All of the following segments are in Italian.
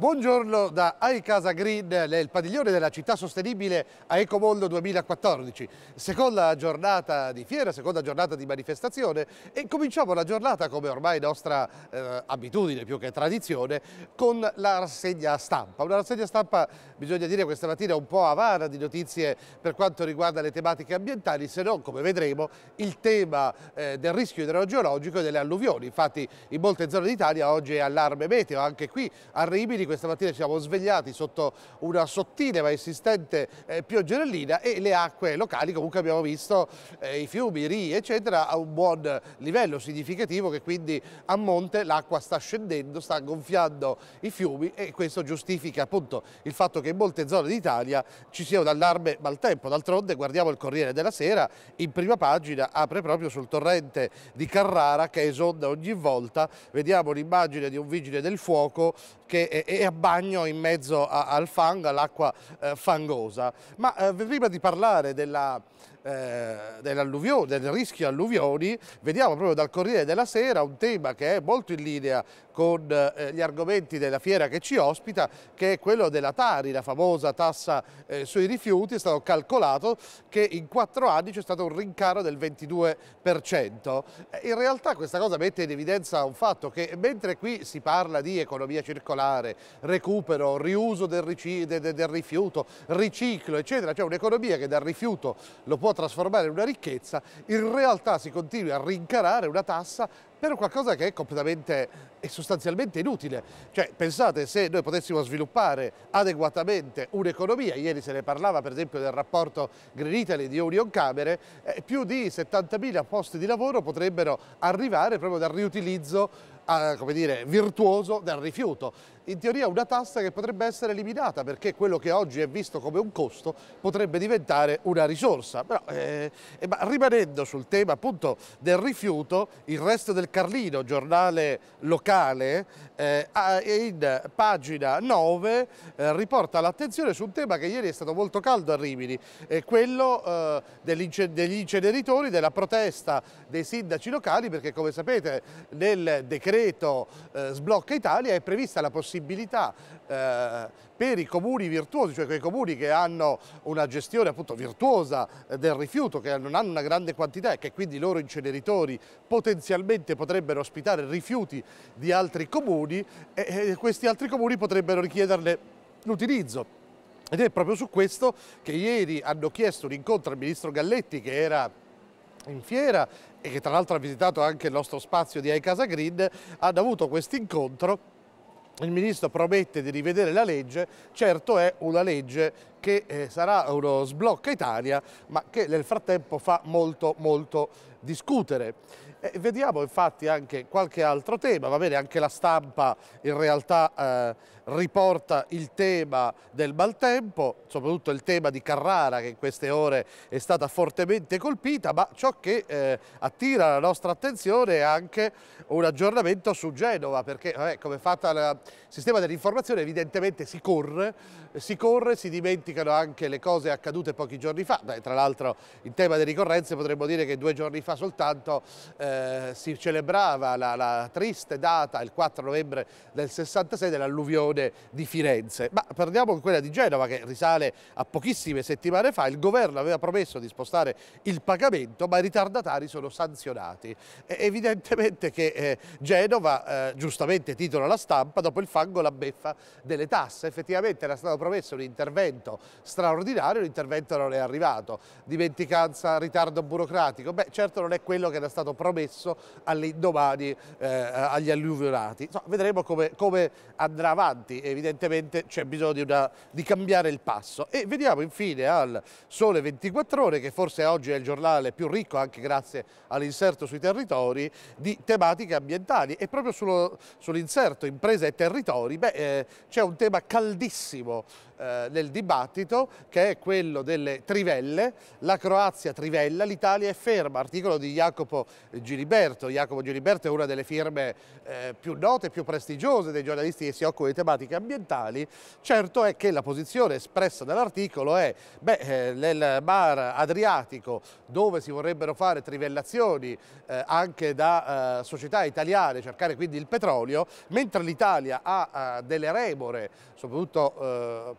Buongiorno da Aicasa Green, il padiglione della città sostenibile a Ecomondo 2014. Seconda giornata di fiera, seconda giornata di manifestazione e cominciamo la giornata come ormai nostra eh, abitudine più che tradizione con la rassegna stampa. Una rassegna stampa, bisogna dire, questa mattina un po' avara di notizie per quanto riguarda le tematiche ambientali, se non, come vedremo, il tema eh, del rischio idrogeologico e delle alluvioni. Infatti in molte zone d'Italia oggi è allarme meteo, anche qui a Rimini questa mattina ci siamo svegliati sotto una sottile ma insistente eh, pioggerellina e le acque locali comunque abbiamo visto eh, i fiumi, i ri eccetera a un buon livello significativo che quindi a monte l'acqua sta scendendo, sta gonfiando i fiumi e questo giustifica appunto il fatto che in molte zone d'Italia ci sia un allarme maltempo. D'altronde guardiamo il Corriere della Sera, in prima pagina apre proprio sul torrente di Carrara che esonda ogni volta, vediamo l'immagine di un vigile del fuoco che è a bagno in mezzo al fango, all'acqua eh, fangosa. Ma eh, prima di parlare della eh, dell'alluvione, del rischio alluvioni, vediamo proprio dal Corriere della Sera un tema che è molto in linea con eh, gli argomenti della fiera che ci ospita, che è quello della Tari, la famosa tassa eh, sui rifiuti, è stato calcolato che in quattro anni c'è stato un rincaro del 22%. In realtà questa cosa mette in evidenza un fatto che mentre qui si parla di economia circolare, recupero, riuso del, del, del rifiuto, riciclo, eccetera, cioè un'economia che dal rifiuto lo può può trasformare in una ricchezza, in realtà si continua a rincarare una tassa per qualcosa che è completamente e sostanzialmente inutile. Cioè, pensate se noi potessimo sviluppare adeguatamente un'economia, ieri se ne parlava per esempio del rapporto Green Italy di Union Camere, eh, più di 70.000 posti di lavoro potrebbero arrivare proprio dal riutilizzo a, come dire, virtuoso del rifiuto. In teoria una tassa che potrebbe essere eliminata perché quello che oggi è visto come un costo potrebbe diventare una risorsa. Però, eh, eh, ma rimanendo sul tema appunto del rifiuto, il resto del Carlino, giornale locale, eh, in pagina 9 eh, riporta l'attenzione su un tema che ieri è stato molto caldo a Rimini, eh, quello eh, degli inceneritori, della protesta dei sindaci locali, perché come sapete nel decreto eh, Sblocca Italia è prevista la possibilità eh, per i comuni virtuosi, cioè quei comuni che hanno una gestione appunto virtuosa eh, del rifiuto, che non hanno una grande quantità e che quindi i loro inceneritori potenzialmente potrebbero ospitare rifiuti di altri comuni e questi altri comuni potrebbero richiederne l'utilizzo. Ed è proprio su questo che ieri hanno chiesto un incontro al ministro Galletti che era in fiera e che tra l'altro ha visitato anche il nostro spazio di Ai Casa Green, hanno avuto questo incontro il ministro promette di rivedere la legge, certo è una legge che eh, sarà uno sblocca Italia, ma che nel frattempo fa molto molto discutere. Eh, vediamo infatti anche qualche altro tema, va bene, anche la stampa in realtà eh, riporta il tema del maltempo, soprattutto il tema di Carrara che in queste ore è stata fortemente colpita, ma ciò che eh, attira la nostra attenzione è anche un aggiornamento su Genova, perché vabbè, come fatta il sistema dell'informazione evidentemente si corre, si corre, si dimentica dimenticano anche le cose accadute pochi giorni fa, Beh, tra l'altro in tema di ricorrenze potremmo dire che due giorni fa soltanto eh, si celebrava la, la, triste data, il 4 novembre del 66, dell'alluvione di Firenze, ma parliamo di quella di Genova che risale a pochissime settimane fa, il governo aveva promesso di spostare il pagamento ma i ritardatari sono sanzionati, e evidentemente che eh, Genova eh, giustamente titola la stampa dopo il fango la beffa delle tasse, effettivamente era stato promesso un intervento straordinario, l'intervento non è arrivato. Dimenticanza, ritardo burocratico, beh certo non è quello che era stato promesso all'indomani eh, agli alluvionati. So, vedremo come, come, andrà avanti, evidentemente c'è bisogno di, una, di cambiare il passo. E vediamo infine al Sole 24 Ore, che forse oggi è il giornale più ricco anche grazie all'inserto sui territori, di tematiche ambientali e proprio sull'inserto sull imprese e territori, beh eh, c'è un tema caldissimo eh, del dibattito che è quello delle trivelle, la Croazia trivella, l'Italia è ferma, articolo di Jacopo Giliberto, Jacopo Giliberto è una delle firme eh, più note, e più prestigiose dei giornalisti che si occupano di tematiche ambientali, certo è che la posizione espressa dall'articolo è beh, eh, nel mar Adriatico dove si vorrebbero fare trivellazioni eh, anche da eh, società italiane, cercare quindi il petrolio, mentre l'Italia ha eh, delle remore, soprattutto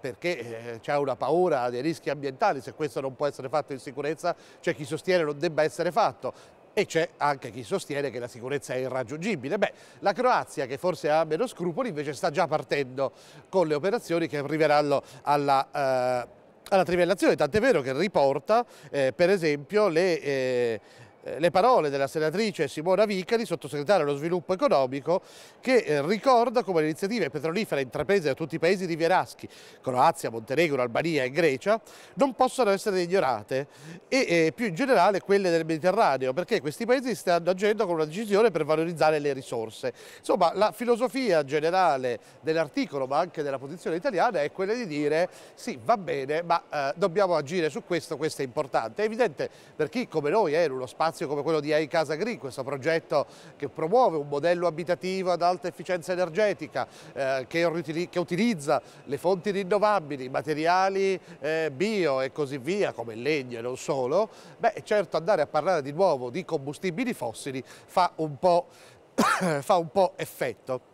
per perché eh, c'è una paura dei rischi ambientali, se questo non può essere fatto in sicurezza c'è chi sostiene non debba essere fatto e c'è anche chi sostiene che la sicurezza è irraggiungibile. Beh, la Croazia, che forse ha meno scrupoli, invece sta già partendo con le operazioni che arriveranno alla, eh, alla trivellazione, tant'è vero che riporta eh, per esempio le... Eh, eh, le parole della senatrice Simona Vicari, sottosegretaria allo sviluppo economico, che eh, ricorda come le iniziative petrolifere intraprese da tutti i paesi rivieraschi, Croazia, Montenegro, Albania e Grecia, non possono essere ignorate e eh, più in generale quelle del Mediterraneo, perché questi paesi stanno agendo con una decisione per valorizzare le risorse. Insomma, la filosofia generale dell'articolo, ma anche della posizione italiana, è quella di dire sì, va bene, ma eh, dobbiamo agire su questo, questo è importante. È evidente per chi come noi è in uno spazio spazio come quello di Casa Green, questo progetto che promuove un modello abitativo ad alta efficienza energetica, eh, che, che, utilizza le fonti rinnovabili, materiali eh, bio e così via, come legno e non solo, beh certo andare a parlare di nuovo di combustibili fossili fa un po', fa un po effetto.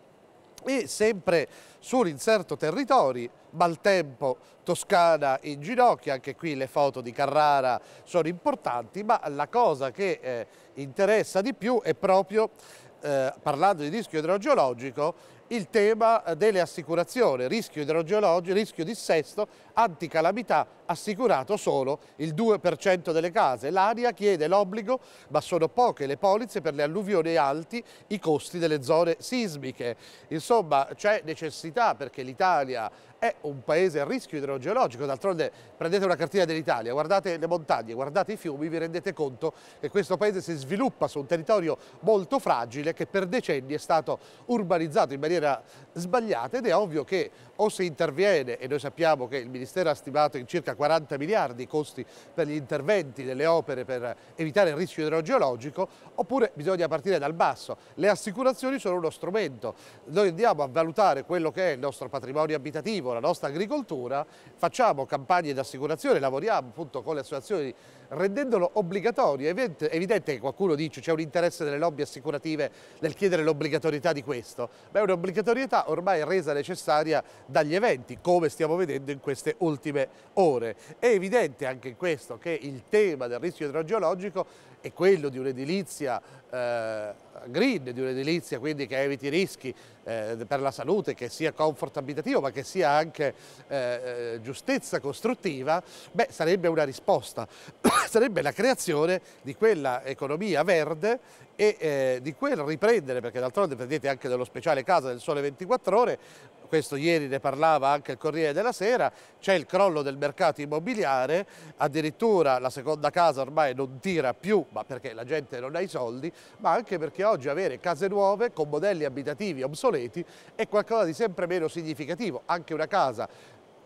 E sempre sull'inserto territori, maltempo, Toscana in ginocchio, anche qui le foto di Carrara sono importanti, ma la cosa che eh, interessa di più è proprio, eh, parlando di rischio idrogeologico, il tema delle assicurazioni, rischio idrogeologico, rischio dissesto, anticalamità assicurato solo il 2% delle case. L'ARIA chiede l'obbligo, ma sono poche le polizze per le alluvioni alti, i costi delle zone sismiche. Insomma c'è necessità perché l'Italia è un paese a rischio idrogeologico, d'altronde prendete una cartina dell'Italia, guardate le montagne, guardate i fiumi, vi rendete conto che questo paese si sviluppa su un territorio molto fragile che per decenni è stato urbanizzato in maniera maniera sbagliata ed è ovvio che o si interviene, e noi sappiamo che il Ministero ha stimato in circa 40 miliardi i costi per gli interventi delle opere per evitare il rischio idrogeologico, oppure bisogna partire dal basso. Le assicurazioni sono uno strumento. Noi andiamo a valutare quello che è il nostro patrimonio abitativo, la nostra agricoltura, facciamo campagne di assicurazione, lavoriamo appunto con le associazioni rendendolo obbligatorio. È evidente che qualcuno dice c'è un interesse delle lobby assicurative nel chiedere l'obbligatorietà di questo, ma è un'obbligatorietà obbligatorietà ormai resa necessaria dagli eventi, come stiamo vedendo in queste ultime ore. È evidente anche in questo che il tema del rischio idrogeologico è quello di un'edilizia eh, green, di un'edilizia quindi che eviti rischi eh, per la salute, che sia comfort abitativo ma che sia anche eh, eh giustezza costruttiva, beh, sarebbe una risposta, sarebbe la creazione di quella economia verde e eh, di quel riprendere, perché d'altronde prendete anche dello speciale casa del sole 24 ore, questo ieri ne parlava anche il Corriere della Sera, c'è il crollo del mercato immobiliare, addirittura la seconda casa ormai non tira più, ma perché la gente non ha i soldi, ma anche perché oggi avere case nuove con modelli abitativi obsoleti è qualcosa di sempre meno significativo, anche una casa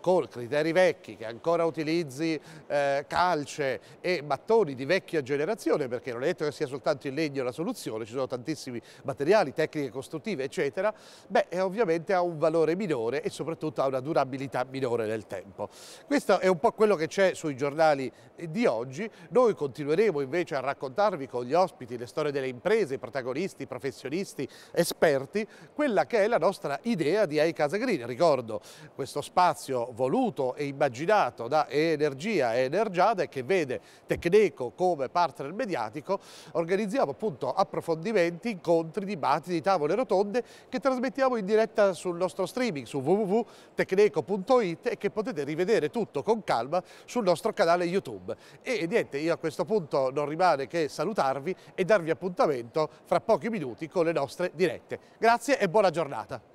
con criteri vecchi che ancora utilizzi eh, calce e mattoni di vecchia generazione perché non è detto che sia soltanto il legno la soluzione, ci sono tantissimi materiali, tecniche costruttive eccetera, beh ovviamente ha un valore minore e soprattutto ha una durabilità minore nel tempo. Questo è un po' quello che c'è sui giornali di oggi, noi continueremo invece a raccontarvi con gli ospiti le storie delle imprese, i protagonisti, i professionisti, esperti, quella che è la nostra idea di AI Casa Green, ricordo questo spazio voluto e immaginato da Energia e Energiade che vede Tecneco come partner mediatico, organizziamo appunto approfondimenti, incontri, dibattiti, tavole rotonde che trasmettiamo in diretta sul nostro streaming su www.tecneco.it e che potete rivedere tutto con calma sul nostro canale YouTube. E niente, io a questo punto non rimane che salutarvi e darvi appuntamento fra pochi minuti con le nostre dirette. Grazie e buona giornata.